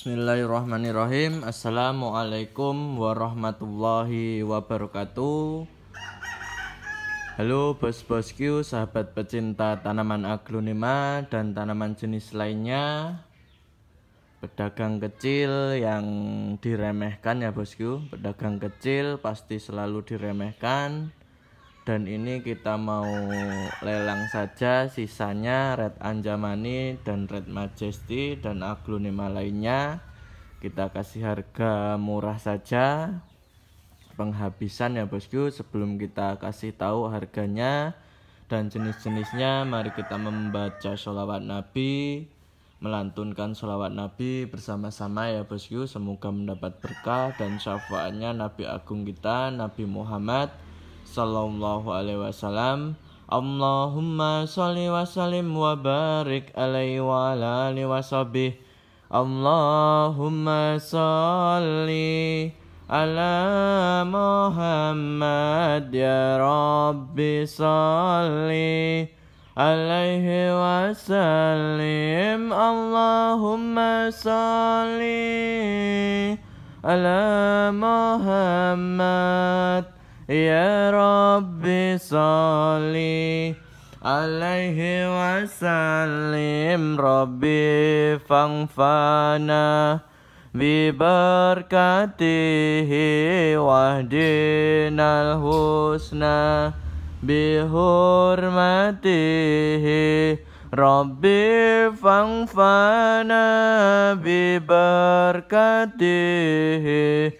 Bismillahirrahmanirrahim Assalamualaikum warahmatullahi wabarakatuh Halo bos-bosku, sahabat pecinta tanaman aglonema dan tanaman jenis lainnya Pedagang kecil yang diremehkan ya bosku Pedagang kecil pasti selalu diremehkan dan ini kita mau lelang saja sisanya red anjamani dan red majesty dan aglonema lainnya kita kasih harga murah saja penghabisan ya bosku sebelum kita kasih tahu harganya dan jenis-jenisnya mari kita membaca sholawat nabi melantunkan sholawat nabi bersama-sama ya bosku semoga mendapat berkah dan syafaatnya nabi agung kita nabi Muhammad sallallahu alaihi wasallam Allahumma salli wa sallim wa barik alaihi wa ala alihi wa sahbih Allahumma salli ala Muhammad ya Rabbi salli alaihi wa sallim Allahumma salli ala Muhammad Ya Rabbi Sali alaihi wasallim Rabbi fangfana Bibarkatihi wahdinal husna Bihurmatihi Rabbi fangfana Bibarkatihi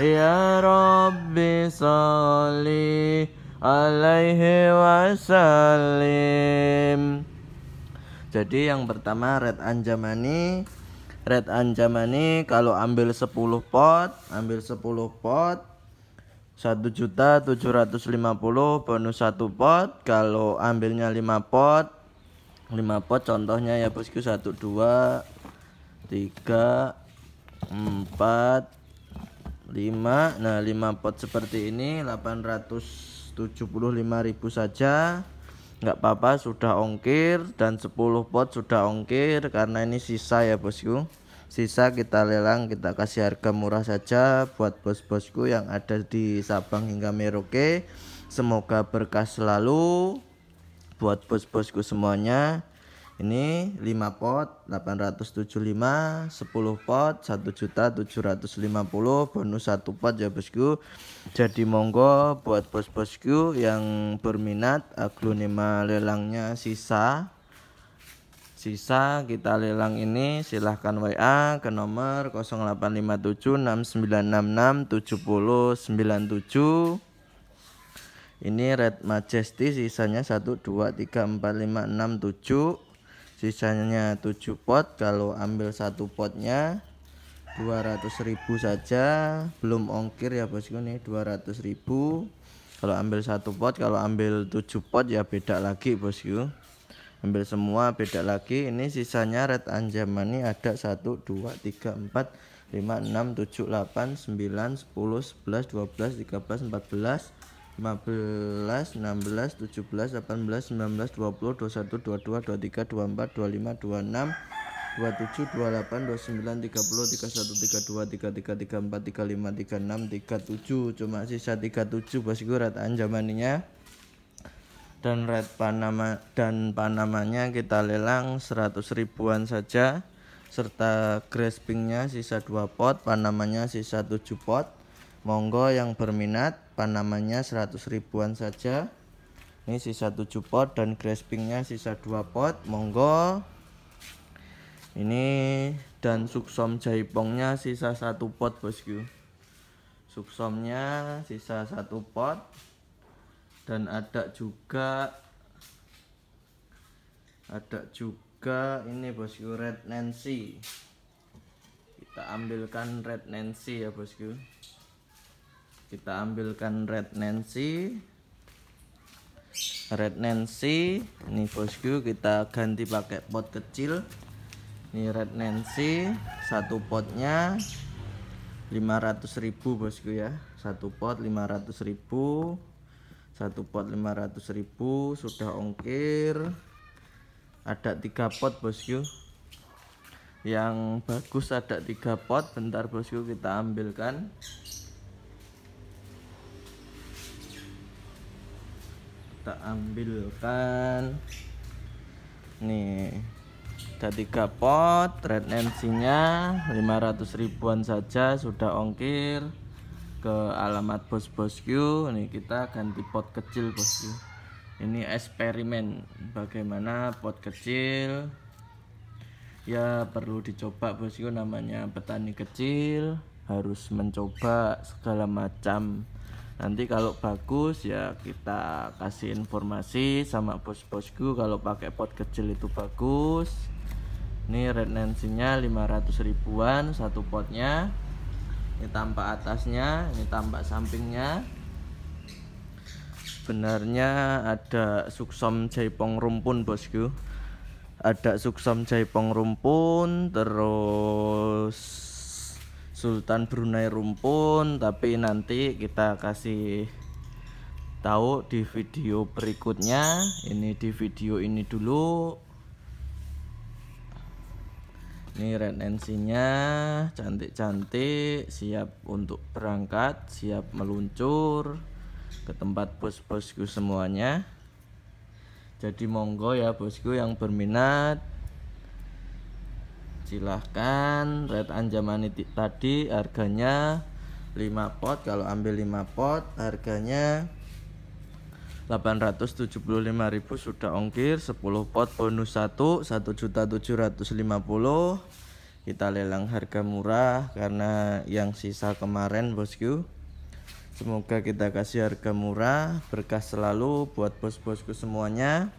Ya Rabbi Sali alaihi wasallim Jadi yang pertama red anjamani Red anjamani kalau ambil 10 pot Ambil 10 pot 1.750 bonus 1 pot Kalau ambilnya 5 pot 5 pot contohnya ya bosku 1, 2, 3, 4, 5 nah 5 pot seperti ini 875.000 saja nggak apa-apa sudah ongkir dan 10 pot sudah ongkir karena ini sisa ya bosku sisa kita lelang kita kasih harga murah saja buat bos-bosku yang ada di Sabang hingga Merauke semoga berkah selalu buat bos-bosku semuanya ini 5 pot 875, 10 pot 1 juta 750 bonus 1 pot ya bosku. Jadi monggo buat bos-bosku yang berminat aglonema lelangnya sisa sisa kita lelang ini silahkan WA ke nomor 085769667097 ini red majesty sisanya 1 2 3 4 5 6 7 sisanya 7 pot kalau ambil satu potnya 200.000 saja belum ongkir ya bosku nih 200.000 kalau ambil satu pot kalau ambil 7 pot ya beda lagi bosku ambil semua beda lagi ini sisanya red anjaman ini ada 1 2 3 4 5 6 7 8 9 10 11 12 13 14 15, 16, 17, 18, 19, 20, 21, 22, 23, 24, 25, 26, 27, 28, 29, 30, 31, 32, 33, 34, 35, 36, 37 Cuma sisa 37 bosku red anjamaninya Dan red panama dan panamanya kita lelang 100 ribuan saja Serta graspingnya sisa 2 pot, panamanya sisa 7 pot Monggo yang berminat panamannya 100 ribuan saja. Ini sisa 7 pot dan graspingnya sisa 2 pot. Monggo. Ini dan suksom jaipongnya sisa 1 pot bosku. Suksomnya sisa 1 pot. Dan ada juga ada juga ini bosku red nancy kita ambilkan red nancy ya bosku kita ambilkan red Nancy red Nancy ini bosku kita ganti pakai pot kecil ini red Nancy satu potnya 500.000 bosku ya satu pot 500.000 satu pot 500.000 sudah ongkir ada tiga pot bosku yang bagus ada tiga pot bentar bosku kita ambilkan kita ambilkan nih ada tiga pot red NC nya 500 ribuan saja sudah ongkir ke alamat bos bosku ini kita ganti pot kecil bosku ini eksperimen bagaimana pot kecil ya perlu dicoba bosku namanya petani kecil harus mencoba segala macam nanti kalau bagus ya kita kasih informasi sama bos-bosku kalau pakai pot kecil itu bagus ini red 500 ribuan satu potnya ini tampak atasnya ini tampak sampingnya Benarnya ada suksom jaipong rumpun bosku ada suksom jaipong rumpun terus Sultan Brunei Rumpun tapi nanti kita kasih tahu di video berikutnya ini di video ini dulu ini red nya cantik-cantik siap untuk berangkat siap meluncur ke tempat bos-bosku semuanya jadi monggo ya bosku yang berminat silahkan red anjamani tadi harganya 5 pot kalau ambil 5 pot harganya 875.000 sudah ongkir 10 pot bonus 1 1.750 kita lelang harga murah karena yang sisa kemarin bosku semoga kita kasih harga murah berkah selalu buat bos-bosku semuanya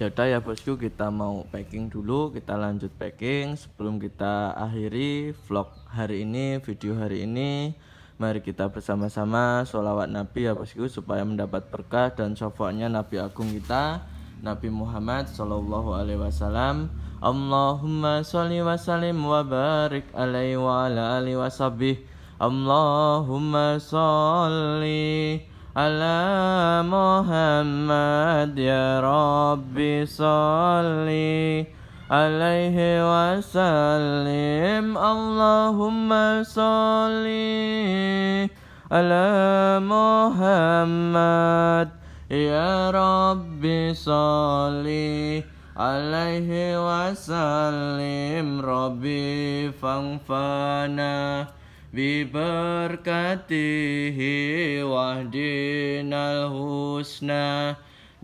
data ya bosku kita mau packing dulu kita lanjut packing sebelum kita akhiri vlog hari ini video hari ini mari kita bersama-sama sholawat nabi ya bosku supaya mendapat berkah dan syafaatnya nabi agung kita Nabi Muhammad Sallallahu Alaihi Wasallam Allahumma sholli wa sallim wa barik alaihi wa ala alihi wa sabih. Allahumma sholli على محمد يا رب صلي عليه وسلم اللهم صل على محمد يا رب صل عليه وسلم ربي فانفعنا biberkatihi wahdinal husna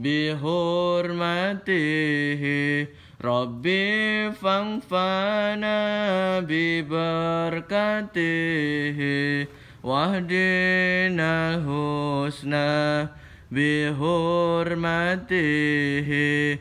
bihormatihi. Rabbi fangfana biberkatihi wahdinal husna bihurmatihi hurmatihi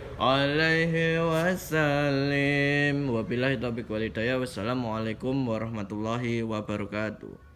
alaihi wasallim. Wabillahi taufiq walhidayah. Wassalamualaikum warahmatullahi wabarakatuh.